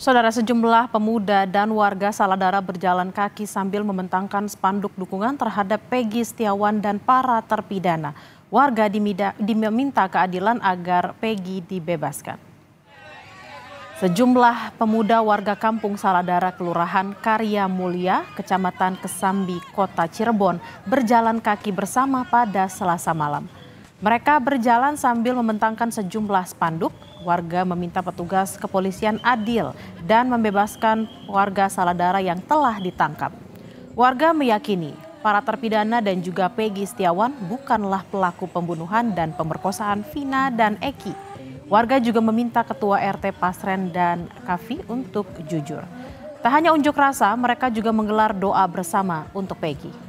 Saudara sejumlah pemuda dan warga Saladara berjalan kaki sambil membentangkan spanduk dukungan terhadap Peggy Setiawan dan para terpidana. Warga diminta keadilan agar Peggy dibebaskan. Sejumlah pemuda warga kampung Saladara Kelurahan Karya Mulia, Kecamatan Kesambi, Kota Cirebon berjalan kaki bersama pada Selasa malam. Mereka berjalan sambil membentangkan sejumlah spanduk. Warga meminta petugas kepolisian adil dan membebaskan warga Saladara yang telah ditangkap. Warga meyakini para terpidana dan juga Peggy Setiawan bukanlah pelaku pembunuhan dan pemerkosaan Vina dan Eki. Warga juga meminta Ketua RT Pasren dan Kavi untuk jujur. Tak hanya unjuk rasa, mereka juga menggelar doa bersama untuk Peggy.